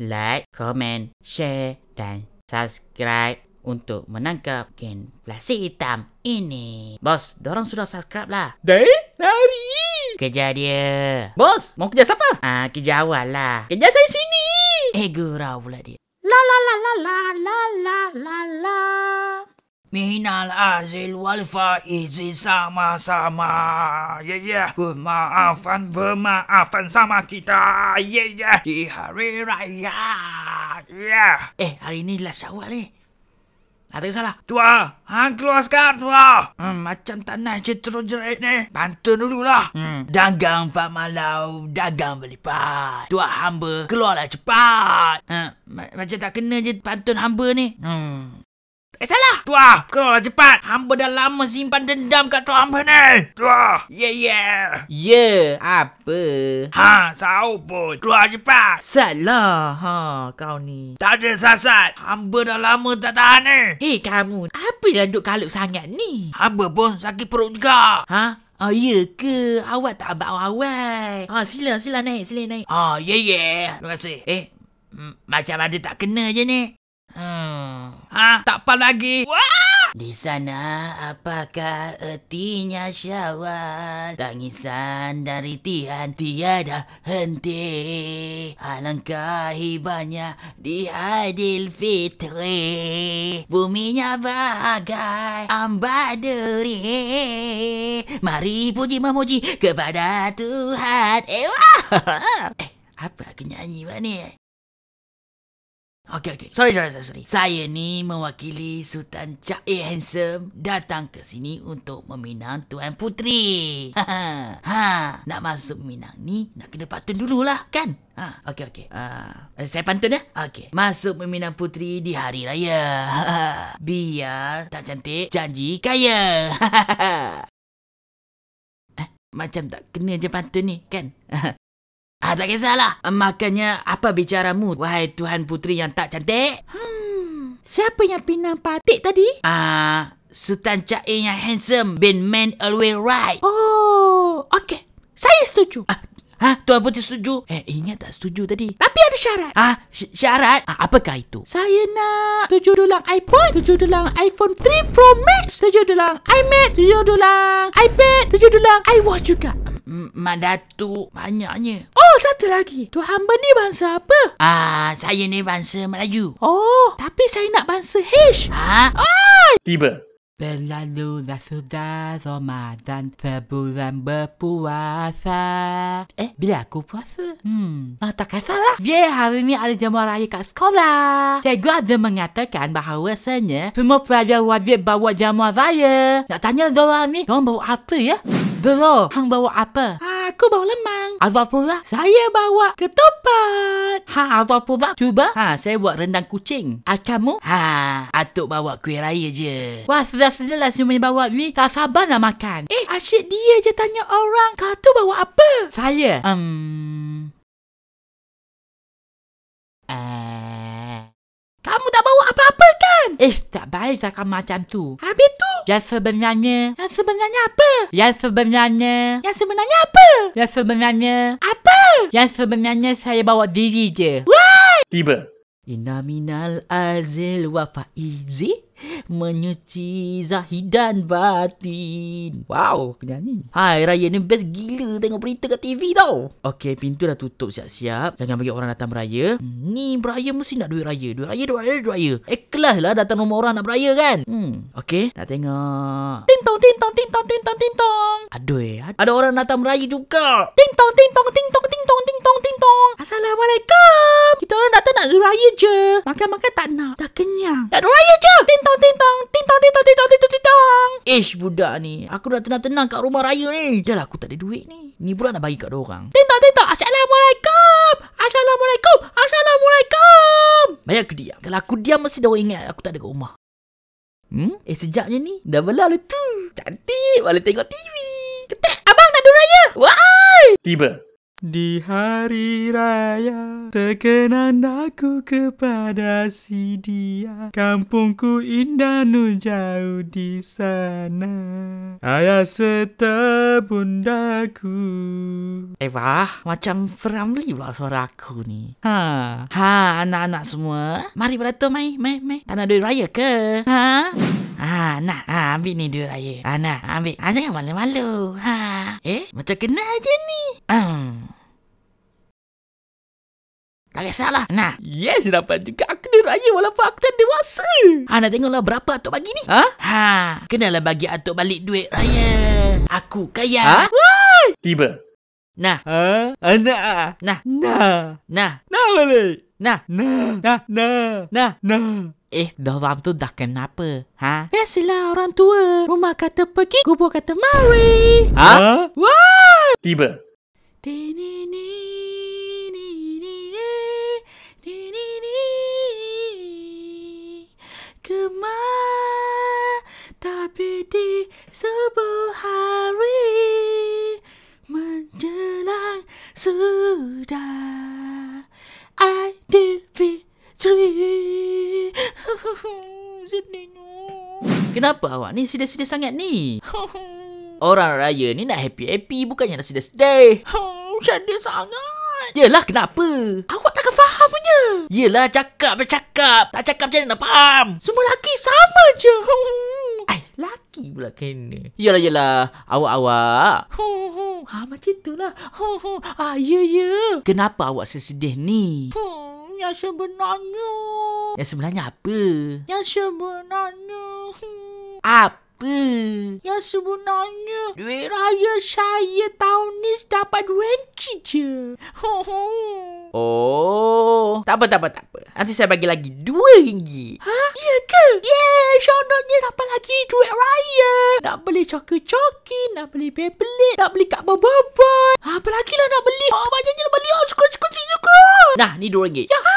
like, comment, share dan subscribe untuk menangkap gen plastik hitam ini. Bos, dorang sudah subscribe lah. Dari? nari. Kerja dia. Bos, mau kerja siapa? Ah, kerja awal lah. Kerja saya sini. Eh, gurau pula dia. La la la la la la la la la. من العازل والفائز سما sama يا يا بما عفن بما عفن سما كتاب يا يا دي هاري رايا يا eh hari ini lah syawal ni eh. Ada salah. Tua, hang keluaskan tua. Hmm, macam tanah je terus jerit ni. Bantu dululah. Hmm, dagang Pak Malau, dagang berlipat. Tua hamba, keluarlah cepat. Hmm, ma- macam tak kena je pantun hamba ni. Hmm. Eh salah Tuah Keluarlah cepat Hamba dah lama simpan dendam kat tuah hamba ni Tuah Yeah yeah Yeah Apa Ha Sao pun Keluar cepat Salah Ha Kau ni Tak ada sasat Hamba dah lama tak tahan ni Hei kamu Apa yang duk kalut sangat ni Hamba pun sakit perut juga Ha Oh, ya ke? Awak tak bawa awal. Ha, oh, sila, sila naik, sila naik. Ha, oh, ye yeah, ye. Ya, yeah. Terima kasih. Eh, macam ada tak kena je ni. Hmm. Ha, tak faham lagi. Wah! Di sana apakah ertinya syawal Tangisan dari Tian tiada henti Alangkah hebatnya di Adil Fitri Buminya bagai ambar deri Mari puji memuji kepada Tuhan Eh, eh apa aku nyanyi mana ni? Eh? Okey okey. Sorry sorry sorry. Saya ni mewakili Sultan Cak Cai Handsome datang ke sini untuk meminang Tuan Putri. Ha, ha, nak masuk meminang ni nak kena pantun dululah kan? Ha, okey okey. Ah, saya pantun ya. Okey. Masuk meminang putri di hari raya. Biar tak cantik janji kaya. eh, macam tak kena je pantun ni kan? Ah, tak kisahlah. Makanya, apa bicaramu, wahai Tuhan Puteri yang tak cantik? Hmm, siapa yang pinang patik tadi? Ah, Sultan Cain yang handsome, been man all the way right. Oh, okay. Saya setuju. Ah, Ha? Tuan Putih setuju? Eh, ingat tak setuju tadi? Tapi ada syarat. Ha? Syarat? Ha, apakah itu? Saya nak tujuh dulang iPhone. Tujuh dulang iPhone 3 Pro Max. Tujuh dulang iMac. Tujuh dulang iPad. Tujuh dulang iWatch juga. Mandatu banyaknya. Oh, satu lagi. Tuan hamba ni bangsa apa? Ah, saya ni bangsa Melayu. Oh, tapi saya nak bangsa H. Ha? Oh! Tiba. Berlalu dah sudah Ramadan Sebulan berpuasa Eh, bila aku puasa? Hmm, ah, tak kisah lah Ya, yeah, hari ni ada jamuan raya kat sekolah Cikgu ada mengatakan bahawa senya Semua pelajar wajib bawa jamuan raya Nak tanya dorang ni, dorang bawa apa ya? Bro, hang bawa apa? Ha? aku bawa lemang. Azwar Fuzah, lah. saya bawa ketupat. Ha, Azwar Fuzah, lah. cuba. Ha, saya buat rendang kucing. Ah, kamu? Ha, atuk bawa kuih raya je. Wah, sedar-sedar lah semuanya bawa ni. Tak sabar nak makan. Eh, asyik dia je tanya orang. Kau tu bawa apa? Saya? Hmm... Um... Uh... Kamu tak bawa apa-apa kan? Eh, tak baik cakap lah macam tu. Habis tu? Yang sebenarnya. Yang sebenarnya apa? Yang sebenarnya. Yang sebenarnya apa? Yang sebenarnya. Apa? Yang sebenarnya saya bawa diri je. Why? Tiba. Inaminal azil wa faizi. Menyuci zahidan batin Wow, ni? Hai, raya ni best gila tengok berita kat TV tau Okay, pintu dah tutup siap-siap Jangan bagi orang datang beraya hmm, Ni beraya mesti nak duit raya Duit raya, duit raya, duit raya Ikhlas lah datang rumah orang nak beraya kan hmm. Okay, nak tengok Tintong, tintong, tintong, tintong, tintong Aduh, eh. ada orang datang beraya juga Tintong, tintong, tintong, tintong, tintong, tintong Assalamualaikum Kita orang datang nak duit raya je Makan-makan tak nak Dah kenyang Nak duit raya je Tintong dong ting dong ting dong ting dong ting dong ting dong ting dong. Ish budak ni. Aku nak tenang-tenang kat rumah raya ni. Dah lah aku tak ada duit ni. Ni pula nak bagi kat orang. Ting dong ting dong. Assalamualaikum. Assalamualaikum. Assalamualaikum. Bayar aku diam. Kalau aku diam mesti dia ingat aku tak ada kat rumah. Hmm? Eh sejaknya ni. Dah belah lah tu. Cantik. Balik tengok TV. Ketik. Abang nak duraya. Wah. Tiba. Di hari raya Terkenan aku kepada si dia Kampungku indah nu jauh di sana Ayah serta bundaku Eva, eh, macam framli pula suara aku ni Ha, ha anak-anak semua Mari pada tu mai, mai, mai Tanah duit raya ke? Ha? Ha nah, ha ambil ni duit raya. Ha nah, ambil. Ha jangan malu-malu. Ha. Eh, macam kena je ni. Hmm. Tak kisahlah. Nah. Yes, dapat juga. Aku dah raya walaupun aku dah dewasa. Ha, nak tengoklah berapa Atok bagi ni. Ha? Ha. Kenalah bagi Atok balik duit raya. Aku kaya. Ha? Wah! Tiba. Nah. Ha? Anak. Nah. Nah. Nah. Nah, balik. Nah. Nah. Nah. Nah. Nah. nah. Eh, dalam tu dah kenapa? Ha? Biasalah orang tua. Rumah kata pergi, kubur kata mari. Ha? ha? Wah! Tiba. Eh. Cerai. Kenapa awak ni sedih-sedih sangat ni? Orang raya ni nak happy-happy bukannya nak sedih-sedih. Hmm, sedih sangat. Yelah kenapa? Awak takkan faham punya. Yelah cakap bercakap. Tak cakap macam mana nak faham. Semua lelaki sama je. Ay, lelaki pula kena. Yelah yelah. Awak-awak. Ha, macam itulah. Ha, ha. ya, ya. Kenapa awak sedih ni? Hmm yang sebenarnya. Yang sebenarnya apa? Yang sebenarnya. Apa? Yang sebenarnya Duit raya saya tahun ni dapat 2K je Oh Tak apa tak apa tak apa Nanti saya bagi lagi dua ringgit Ha? Ya ke? Yeah Seandainya dapat lagi duit raya Nak beli coki-coki Nak beli pebelit Nak beli kat bobo Apa lagi lah nak beli Oh banyaknya nak beli Oh suka suka suka Nah ni dua ringgit Ya ha?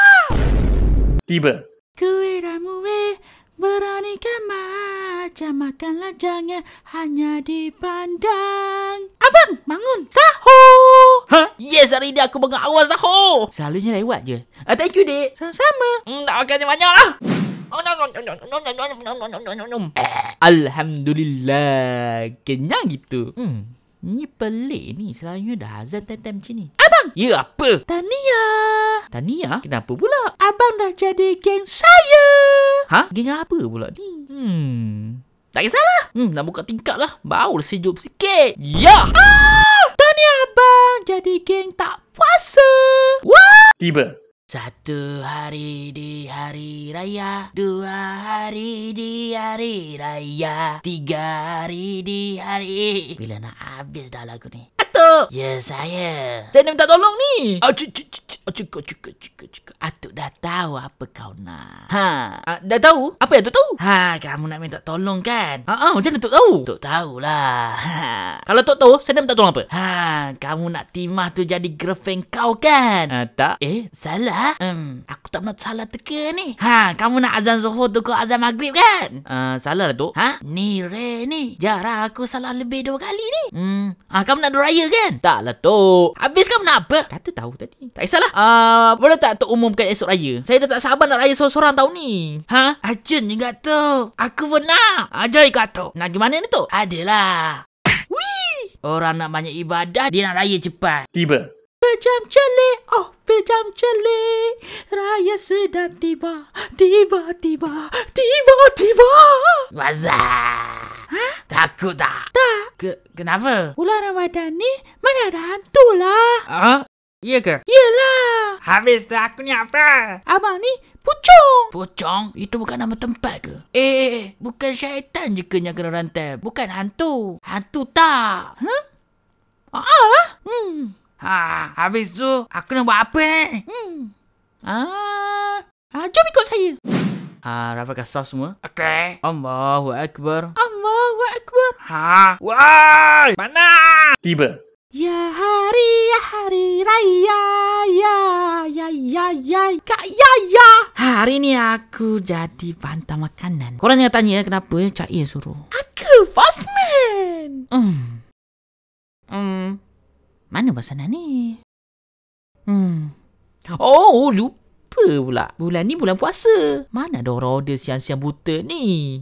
tiba. Kuiramu eh, beranikan macam makanlah jangan hanya dipandang. Abang, bangun. sahu. Ha? Yes, hari ini aku bangun awal sahur. Selalunya lewat je. Uh, thank you, dek. Sama-sama. Hmm, tak makan banyak lah. Alhamdulillah. Kenyang gitu. Hmm. Ni pelik ni. Selalunya dah azan time-time macam ni. Ah! Abang! Ya, apa? Tania! Tania? Kenapa pula? Abang dah jadi geng saya! Ha? Geng apa pula ni? Hmm... Tak kisahlah! Hmm, nak buka tingkat lah. Bau sejuk sikit. Ya! Ah! Tania Abang jadi geng tak puasa! Wah! Tiba. Satu hari di hari raya Dua hari di hari raya Tiga hari di hari Bila nak habis dah lagu ni? tutup. Ya, saya. Saya nak minta tolong ni. Ah, cik, cik, cik. Oh, cukup, cukup, cukup, cukup. Atuk dah tahu apa kau nak. Ha, uh, dah tahu? Apa yang tu tahu? Ha, kamu nak minta tolong kan? Ha, uh, uh, macam mana Atuk tahu? Atuk tahulah. Ha. Kalau tu tahu, saya nak minta tolong apa? Ha, kamu nak timah tu jadi girlfriend kau kan? Uh, tak. Eh, salah? Hmm, aku tak nak salah teka ni. Ha, kamu nak azan zuhur tu ke azan maghrib kan? Uh, salah lah, Atuk. Ha? Ni, re, ni. Jarang aku salah lebih dua kali ni. Hmm, ha, kamu nak doraya kan? Tak lah, Atuk. Habis kamu nak apa? Kata tahu tadi. Tak kisahlah uh, boleh tak Tok umumkan esok raya? Saya dah tak sabar nak raya seorang-seorang tahun ni. Ha? Ajin ni kata. Aku pun nak. Ajai kata. Nak gimana ni Tok? Adalah. Wee! Orang nak banyak ibadah, dia nak raya cepat. Tiba. Pejam celi, oh pejam celi. Raya sedang tiba. Tiba, tiba, tiba, tiba. Wazah. Ha? Takut tak? Tak. Ke kenapa? Bulan Ramadan ni mana ada hantu lah. Ha? Iya ke? Yelah. Habis tu aku ni apa? Abang ni Pucong. Pucong? Itu bukan nama tempat ke? Eh, eh, eh. Bukan syaitan je kena kena rantai. Bukan hantu. Hantu tak. Ha? Huh? Ah, lah. Hmm. Ha, habis tu aku nak buat apa ni? Eh? Hmm. Ah. ah, jom ikut saya. Ha, ah, rapatkan soft semua. Okay. Allahu Akbar. Allahu Akbar. Ha? Wah! Mana? Tiba. Ya, ha hari ya hari raya ya ya ya ya kak ya, ya ya hari ni aku jadi pantau makanan korang jangan tanya kenapa ya cak suruh aku fastman hmm hmm mana basana ni hmm oh lupa pula bulan ni bulan puasa mana ada order siang-siang buta ni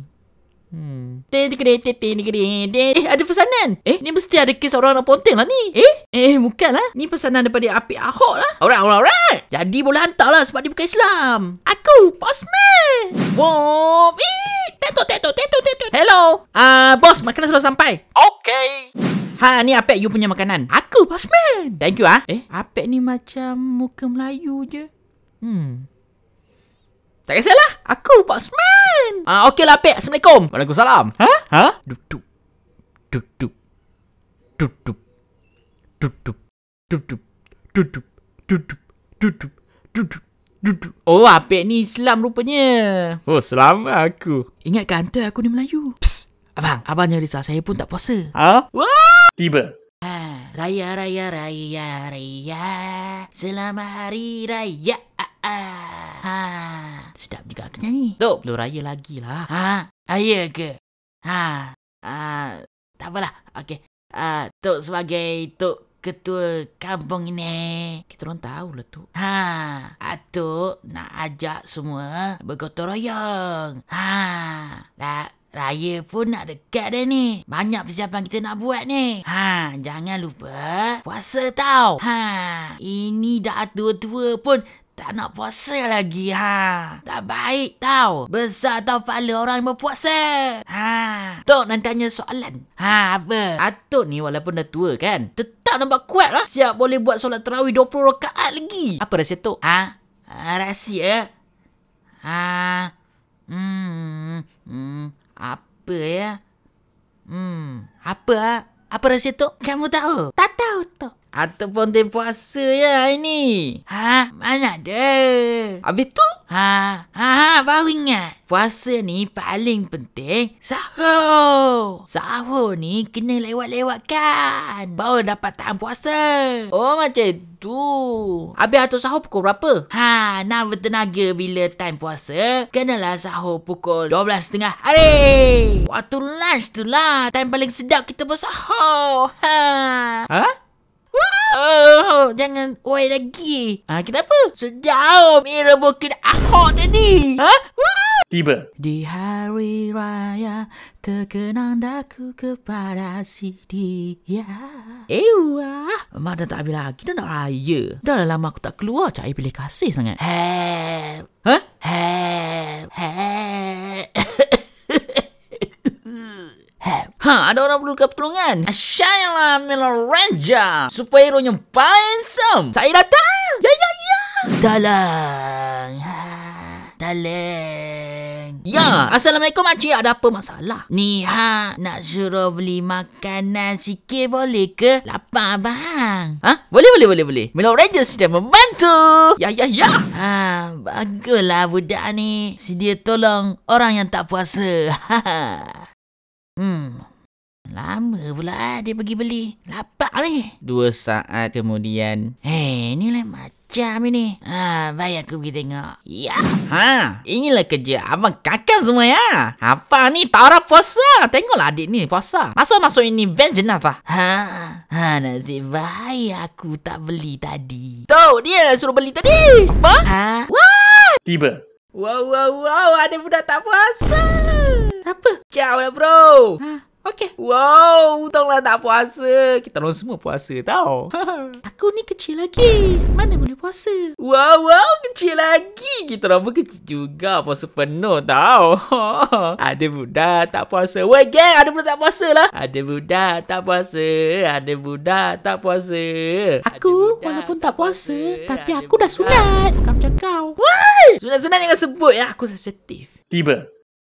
Hmm. Eh, eh, ada pesanan. Eh, ni mesti ada kes orang nak ponteng lah ni. Eh, eh, eh bukan lah. Ni pesanan daripada Apik Ahok lah. Alright, alright, alright. Jadi boleh hantar lah sebab dia bukan Islam. Aku, postman. Bob, eh. Tentu, tentu, tentu, tentu. Hello. Ah, uh, bos, makanan sudah sampai. Okay. Ha, ni Apek you punya makanan. Aku, postman. Thank you, ah. Eh, Apek ni macam muka Melayu je. Hmm. Tak kisahlah. Aku Boxman. Ah, okey lah, Pek. Assalamualaikum. Waalaikumsalam. Ha? Ha? Dup-dup. Dup-dup. Dup-dup. Dup-dup. Dup-dup. Dup-dup. Dup-dup. Dup-dup. Oh, Apek ni Islam rupanya. Oh, selama aku. Ingatkan kan hantar aku ni Melayu. Psst. Abang, abang jangan risau. Saya pun tak puasa. Ha? Wah! Tiba. Ha. Raya raya raya raya. Selamat hari raya. Ah, ah. Ha. Sedap juga aku nyanyi. tu belum raya lagi lah. Ha? Raya ke? Ha? Ha? Tak apalah. Okey. Ha, tok sebagai tu ketua kampung ini. Kita orang tahu lah tu. Ha, atuk ha, nak ajak semua bergotong royong. Ha, lah Raya pun nak dekat dah ni. Banyak persiapan kita nak buat ni. Ha, jangan lupa puasa tau. Ha, ini dah tua-tua pun tak nak puasa lagi ha. Tak baik tau. Besar tau pahala orang yang berpuasa. Ha. Tok nak tanya soalan. Ha apa? Atuk ni walaupun dah tua kan. Tetap nampak kuat lah. Siap boleh buat solat terawih 20 rakaat lagi. Apa rahsia tok? Ha? ha? Rahsia? Ha? Hmm. Hmm. hmm. Apa ya? Hmm, apa? Ah? Apa rahsia tu? Kamu tahu? Tak tahu tu. Ataupun tempoh puasa ya ini? ni. Ha? Mana ada? Habis tu? Ha, ha, ha, baru ingat. Puasa ni paling penting sahur. Sahur ni kena lewat-lewatkan. Baru dapat tahan puasa. Oh macam tu. Habis atur sahur pukul berapa? Ha, nak bertenaga bila time puasa. Kenalah sahur pukul 12.30 hari. Waktu lunch tu lah. Time paling sedap kita bersahur. Ha. Ha? Oh, jangan oi lagi. Ah, kenapa? Sedap mi rebukin aku tadi. Ha? Wah! Tiba. Di hari raya terkenang daku kepada si dia. Ewah. Mak dah tak habis lagi. Kita nak raya. Dah lah lama aku tak keluar. cakap pilih kasih sangat. Help. Ha? Help. Ha, ada orang perlukan pertolongan. Asyailah ah, Milaranja. supaya yang paling handsome. Saya datang. Ya, ya, ya. Dalang. Ha, dalang. Ya, Assalamualaikum Acik. Ada apa masalah? Ni, ha. Nak suruh beli makanan sikit boleh ke? Lapar, bang. Ha? Boleh, boleh, boleh, boleh. Milaranja sudah membantu. Ya, ya, ya. Ha, baguslah budak ni. Si tolong orang yang tak puasa. Ha, ha. Hmm. Lama pula ah, dia pergi beli. Lapak ni. Dua saat kemudian. Hei, eh, ni lah macam ini. Ha, baik aku pergi tengok. Ya. Ha, inilah kerja abang kakak semua ya. Apa ni taraf puasa. Tengoklah adik ni puasa. Masuk-masuk ini van jenazah. Ha. Ha, nasib baik aku tak beli tadi. Tau, dia suruh beli tadi. Apa? Ha? Wah. Tiba. Wow, wow, wow. Ada budak tak puasa. Siapa? Kau lah, bro. Ha? Okay. Wow, untunglah tak puasa. Kita orang semua puasa tau. aku ni kecil lagi. Mana boleh puasa? Wow, wow, kecil lagi. Kita orang pun kecil juga. Puasa penuh tau. ada budak tak puasa. Weh, gang, ada budak tak puasa lah. Ada budak tak puasa. Ada budak tak puasa. Aku, walaupun tak puasa, tapi aku dah sunat. Bukan macam kau. Weh! Sunat-sunat jangan sebut ya. Aku sensitif. Tiba.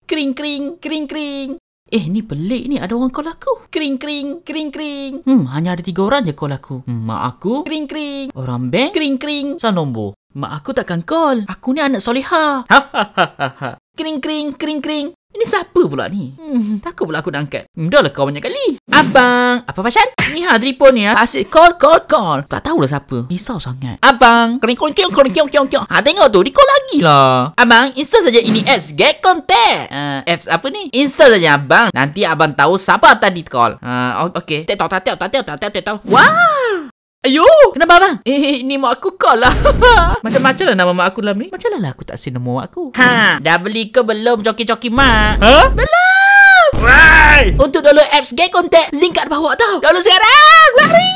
Kering kering, kering kering. Eh, ni pelik ni. Ada orang call aku. kering kering kering. kring. Hmm, hanya ada tiga orang je call aku. Hmm, mak aku. Kering kering Orang bank. Kering kering Sama nombor. Mak aku takkan call. Aku ni anak soleha. Ha, ha, ha, ha, ha. Kring, kring, kring, kring. Ini siapa pula ni? Hmm, takut pula aku nak angkat. Dah lah kau banyak kali. Abang, apa fashion? Ni ha telefon ni ha. Asyik call call call. Tak tahulah siapa. Risau sangat. Abang, kering kong kong kong kong kong kong. Ha tengok tu, di call lagi lah. Abang, install saja ini apps get contact. Uh, apps apa ni? Install saja abang. Nanti abang tahu siapa tadi call. Ha uh, okey. Tak tahu tak tahu tak tahu tak tahu. Wow! Ayo! Kenapa abang? Eh, eh ni mak aku kau lah. Macam-macam lah nama mak aku dalam ni. Macam lah lah aku tak sin nama mak aku. Ha, dah beli ke belum coki-coki mak? Ha? Belum! Rai! Untuk download apps gay contact, link kat bawah tau. Download sekarang! Lari!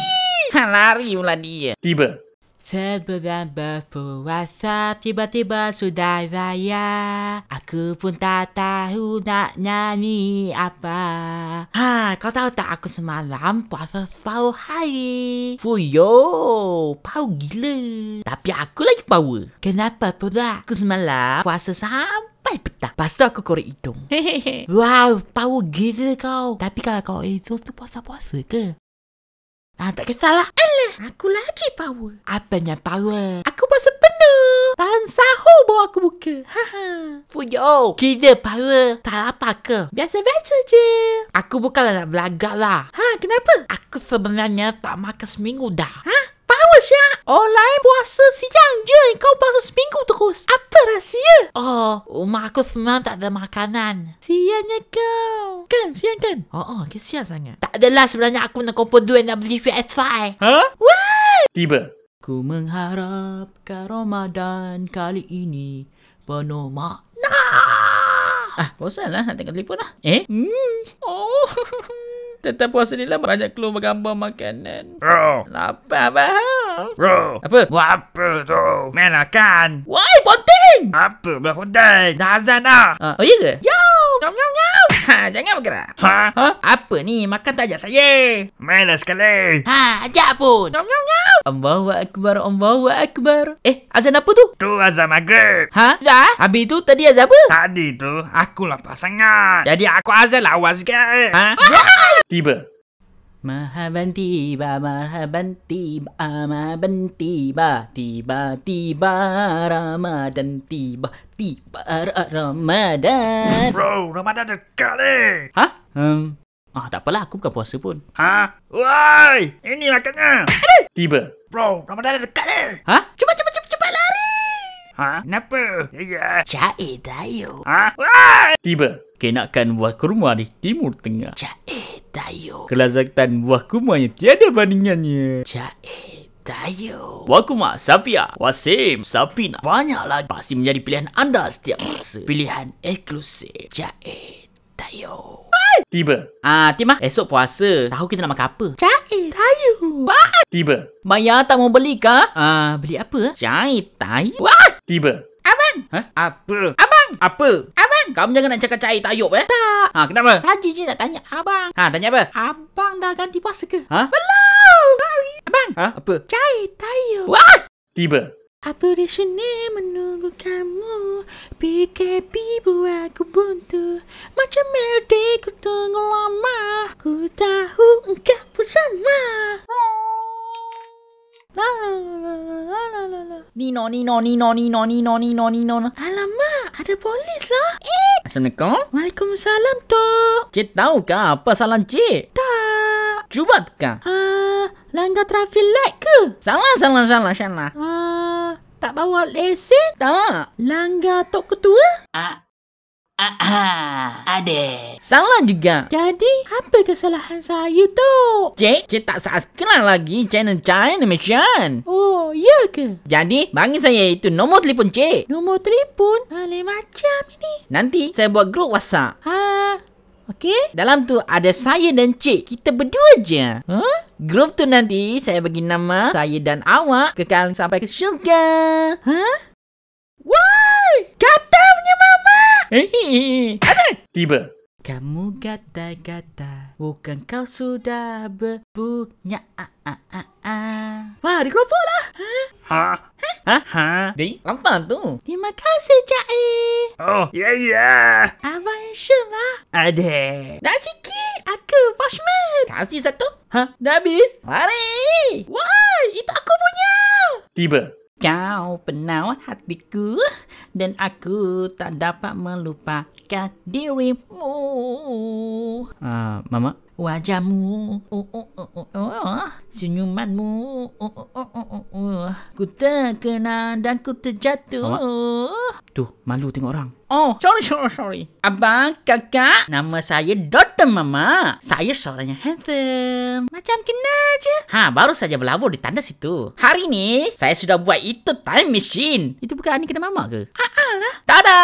Ha, lari pula dia. Tiba. Seberang berpuasa tiba-tiba sudah raya Aku pun tak tahu nak nyanyi apa Ha, kau tahu tak aku semalam puasa separuh hari Fuyo, pau gila Tapi aku lagi power Kenapa pula? Aku semalam puasa sampai sampai petang. Lepas tu aku korek hidung. Wow, power gila kau. Tapi kalau kau esok tu puasa-puasa ke? Ah, tak kisahlah. Alah, aku lagi power. Apa yang power? Aku puasa penuh. Tahan sahur bawa aku buka. Ha ha. Fuyo, kira power. Tak apa ke? Biasa-biasa je. Aku bukanlah nak belagak lah. Ha, kenapa? Aku sebenarnya tak makan seminggu dah. Ha? apa Syah? lain puasa siang je Kau puasa seminggu terus Apa rahsia? Oh Rumah aku semalam tak ada makanan Siangnya kau Kan siang kan? Oh oh Kesian sangat Tak adalah sebenarnya aku nak kumpul duit Nak beli VSI Ha? Huh? What? Tiba Ku mengharapkan Ramadan kali ini penuh makna. Ah, bosan lah nak tengok telefon lah. Eh? Hmm. Oh. Tentang puasa ni lah banyak keluar bergambar makanan. Bro. Apa abang? Bro. Apa? Buat apa tu? Main lah kan? Why? Ponteng! Apa? Buat ponteng? Dah azan lah. oh, iya ke? Ya! Ha, jangan bergerak. Ha? ha? Apa ni? Makan tak ajak saya. Mana sekali. Ha, ajak pun. Nyam, nyam, nyam. Allahu Akbar, Allahu Akbar. Eh, azan apa tu? Tu azan maghrib. Ha? Dah? Habis tu tadi azan apa? Tadi tu, aku lapar sangat. Jadi aku azan lawas lah, sikit. Ha? Tiba. Mahaban tiba, mahaban tiba, mahaban tiba, tiba, tiba, Ramadan tiba, tiba, Ramadan. Bro, Ramadan dekat ni. Ha? Um, ah, tak apalah, aku bukan puasa pun. Ha? Woi, ini makanan. Tiba. Bro, Ramadan dekat ni. Ha? Cuba, cuba, cuba. Ha? Kenapa? Ya. Cair ya. dayu. Ha? Wah! Ha? Tiba. Kenakan buah kurma di Timur Tengah. Cair dayu. Kelazatan buah kurma yang tiada bandingannya. Cair dayu. Buah kurma Sapia. Wasim. Sapina. Banyak lagi. Pasti menjadi pilihan anda setiap masa. Pilihan eksklusif. Cair dayu. Tiba. Ha, ah, Timah. Esok puasa. Tahu kita nak makan apa? Cair tayu. Wah. Tiba. Maya tak mau beli kah? Ah, beli apa? Cair ah? tayu. Wah. Tiba. Abang. Eh? Apa? Abang. Apa? Abang. Kamu jangan nak cakap cair tayuk eh? Tak. Ha, kenapa? Tadi je nak tanya abang. Ha, tanya apa? Abang dah ganti puasa ke? Ha? Belum. Abang. Ha, apa? Cair tayuk. Wah! Tiba. Aku di sini menunggu kamu PKP buat aku buntu Macam merdek ku tunggu lama Ku tahu engkau pun sama oh. La la la la la la la la. Nino, Nino, Nino, Nino, Nino, Nino, Nino. Alamak, ada polis lah. Eh. Assalamualaikum. Waalaikumsalam, Tok. Cik tahu ke apa salah Cik? Tak. Cuba ke? Uh, ah, langgar traffic light ke? Salah, salah, salah, salah. Uh, tak bawa lesen? Tak. Langgar Tok Ketua? Ah. Uh. Aha, ah, ada. Salah juga. Jadi, apa kesalahan saya tu? Cik, cik tak sah sekali lagi channel China Mission. Oh, ya ke? Jadi, bagi saya itu nombor telefon cik. Nombor telefon? Ale macam ini. Nanti, saya buat grup WhatsApp. Ha, okey. Dalam tu ada saya dan cik. Kita berdua je. Huh? Ha? Grup tu nanti, saya bagi nama saya dan awak. Kekal sampai ke syurga. Ha? Huh? Wah! Kata! Ada. Tiba. Kamu gata gata, Bukan kau sudah berpunya ah, ah, ah, Wah, di kelompok lah Hah? Ha? ha? Ha? Ha? Di? Apa tu? Terima kasih, Cai Oh, ya yeah, ya yeah. Abang Hisham lah Ada Dah sikit Aku, Poshman Kasih satu Hah? Dah habis? Lari Wah, itu aku punya Tiba kau pernah hatiku dan aku tak dapat melupakan dirimu. Ah, uh, mama wajahmu, oh, oh, oh, oh, oh. oh ah. senyumanmu, oh, oh, oh, oh, oh, oh. oh ah. ku terkena dan ku terjatuh. tu, malu tengok orang. Oh, sorry, sorry, sorry. Abang, kakak, nama saya Doctor Mama. Saya seorang handsome. Macam kena aja. Ha, baru saja berlabur di tanda situ. Hari ni, saya sudah buat itu time machine. Itu bukan Ani kena Mama ke? Ha, lah. Tada!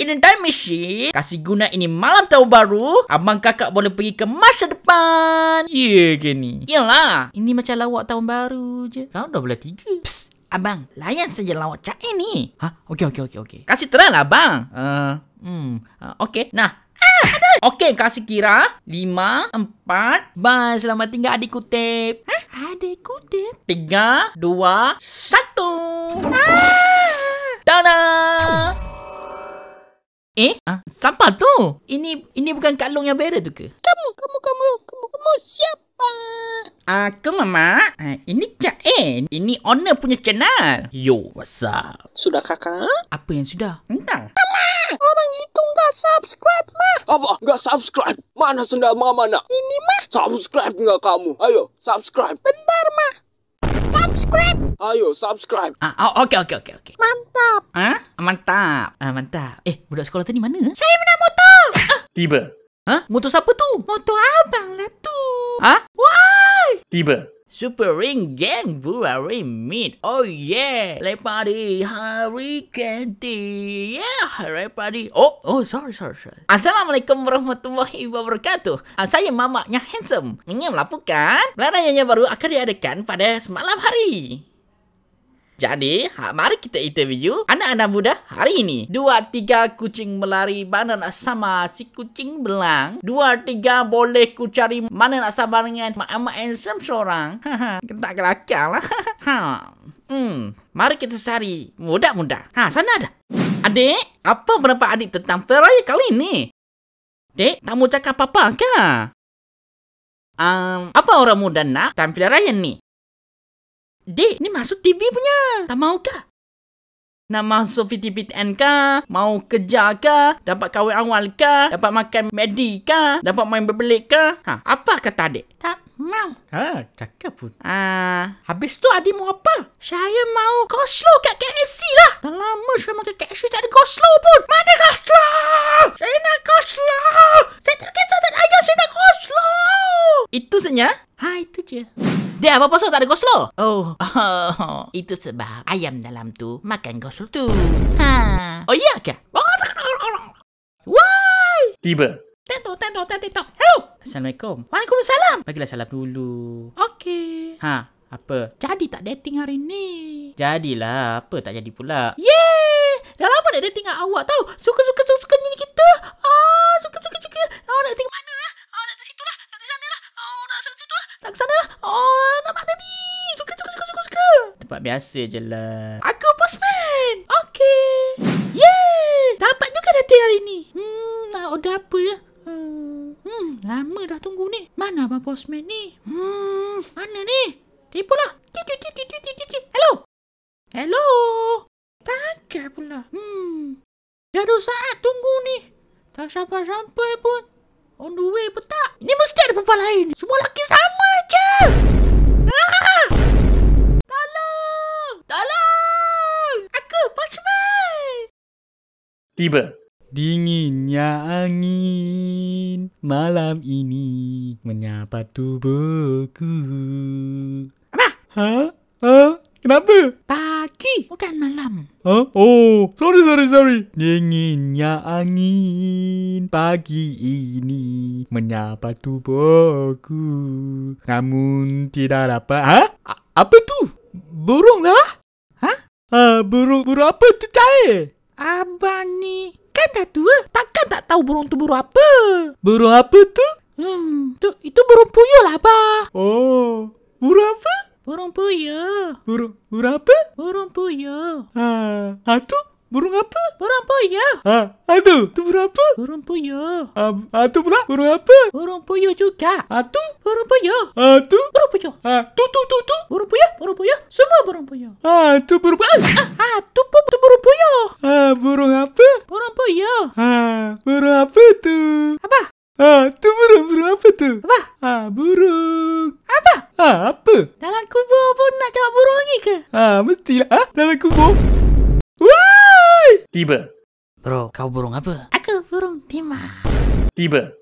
Ini time machine. Kasih guna ini malam tahun baru. Abang, kakak boleh pergi ke mas masa depan. Ya yeah, ke ni? Yalah. Ini macam lawak tahun baru je. Kau dah boleh tiga. Psst. Abang, layan saja lawak cak ini. Ha? Okey, okey, okey, okey. Kasih terang lah, abang. Uh, hmm, uh, okey. Nah. Ah, okey, kasih kira. Lima, empat. Bang, selamat tinggal adik kutip. Ha? Adik kutip? Tiga, dua, satu. Ah! ta Eh? Ha? Sampah tu? Ini ini bukan Kak Long yang beret tu ke? Kamu, kamu, kamu, kamu, kamu siapa? ah Aku mama. Ha, ini Cak Eh. Ini owner punya channel. Yo, what's up? Sudah kakak? Apa yang sudah? Entah. Mama! Orang itu enggak subscribe, ma. Apa? enggak subscribe? Mana sendal mama nak? Ini, ma. Subscribe nggak kamu? Ayo, subscribe. Bentar, ma subscribe. Ayo subscribe. Ah, oh, ah, okay, okay, okay, okay. Mantap. Ha? Ah, ha? mantap. Ah, mantap. Eh, budak sekolah tadi mana? Saya menang motor. Ah. Tiba. Ha? Motor siapa tu? Motor abang lah tu. Ha? Why? Tiba. Super Ring Gang Buari Meet Oh yeah Lepari Hari Kenti Yeah Lepari Oh Oh sorry sorry, sorry. Assalamualaikum warahmatullahi wabarakatuh uh, Saya mamaknya handsome Ini melaporkan Pelan yang baru akan diadakan pada semalam hari jadi, ha, mari kita interview anak-anak muda hari ini. Dua, tiga kucing melari. Mana nak sama si kucing belang? Dua, tiga boleh ku cari mana nak sama dengan mak-mak handsome seorang? Kita tak kelakar lah. ha. Hmm. Mari kita cari muda-muda. Ha, sana ada. Adik, apa pendapat adik tentang peraya kali ini? Adik tak mau cakap apa-apa ke? Um, apa orang muda nak tampil raya ni? Dek, ni masuk TV punya. Tak mau kah? Nak masuk VTPTN kah? Mau kerja kah? Dapat kahwin awal kah? Dapat makan medi kah? Dapat main berbelik kah? Ha, apa kata adik? Tak mau. Ha, cakap pun. Ha, habis tu adik mau apa? Saya mau koslo kat KFC lah. Dah lama saya makan KFC tak ada koslo pun. Mana koslo? Saya nak koslo. Saya tak kisah tak ayam, saya nak koslo. Itu senyap? Ha, itu je. Dia apa pasal tak ada goslo? Oh, oh, itu sebab ayam dalam tu makan goslo tu. Ha. Oh iya ke? Why? Tiba. Tento, tento, tentu, tentu. Hello. Assalamualaikum. Waalaikumsalam. Bagilah salam dulu. Okey. Ha, apa? Jadi tak dating hari ni? Jadilah. Apa tak jadi pula? Yeay. Dah lama dah dating dengan awak tau. Suka, suka, suka, suka nyanyi kita. بهالسجل tiba. Dinginnya angin malam ini menyapa tubuhku. Apa? Ha? Ha? Kenapa? Pagi, bukan malam. Huh? Ha? Oh, sorry, sorry, sorry. Dinginnya angin pagi ini menyapa tubuhku. Namun tidak dapat. Ha? A- apa tu? Burung lah? Ha? Ha, burung, burung apa tu cahaya? Abang ni kan dah tua. Takkan tak tahu burung tu burung apa? Burung apa tu? Hmm, tu, itu burung puyuh lah, Abah. Oh, burung apa? Burung puyuh. Burung, burung apa? Burung puyuh. Ah, ha, ah, ha tu? Burung apa? Burung puyuh. Ya? Ha, ada. Tu burung apa? Burung puyuh. Ha, ha tu pula. Burung apa? Burung puyuh juga. Ha Burung puyuh. Ha Burung puyuh. Ha, tu tu tu tu. Burung puyuh, burung puyuh. Semua burung puyuh. Ha, tu burung puyuh. Ha, ha, tu pun tu burung puyuh. Ha, burung apa? Burung puyuh. Ha, burung apa tu? Apa? Ha, tu burung, burung apa tu? Apa? Ha, burung. Apa? Ha, apa? Dalam kubur pun nak jawab burung lagi ke? Ha, mestilah. Ha, dalam kubur tiba. Bro, kau burung apa? Aku burung timah. Tiba.